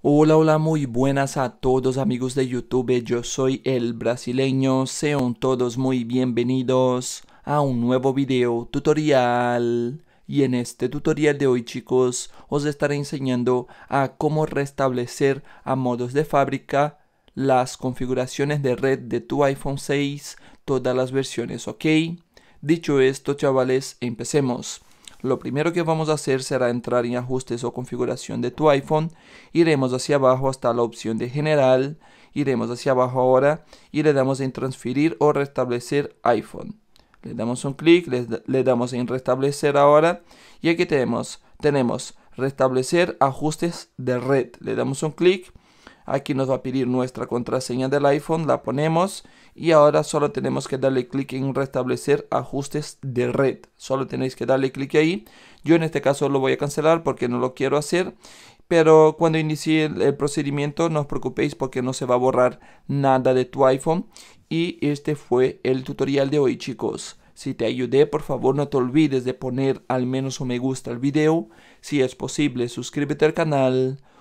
Hola, hola, muy buenas a todos amigos de YouTube, yo soy el brasileño, sean todos muy bienvenidos a un nuevo video tutorial. Y en este tutorial de hoy chicos, os estaré enseñando a cómo restablecer a modos de fábrica las configuraciones de red de tu iPhone 6, todas las versiones, ok. Dicho esto chavales, empecemos. Lo primero que vamos a hacer será entrar en ajustes o configuración de tu iPhone. Iremos hacia abajo hasta la opción de general. Iremos hacia abajo ahora y le damos en transferir o restablecer iPhone. Le damos un clic, le, damos en restablecer ahora y aquí tenemos, tenemos restablecer ajustes de red. Le damos un clic Aquí nos va a pedir nuestra contraseña del iPhone, la ponemos y ahora solo tenemos que darle clic en restablecer ajustes de red. Solo tenéis que darle clic ahí. Yo en este caso lo voy a cancelar porque no lo quiero hacer. Pero cuando inicie el, procedimiento no os preocupéis porque no se va a borrar nada de tu iPhone. Y este fue el tutorial de hoy chicos. Si te ayudé, por favor no te olvides de poner al menos un me gusta al video. Si es posible, suscríbete al canal.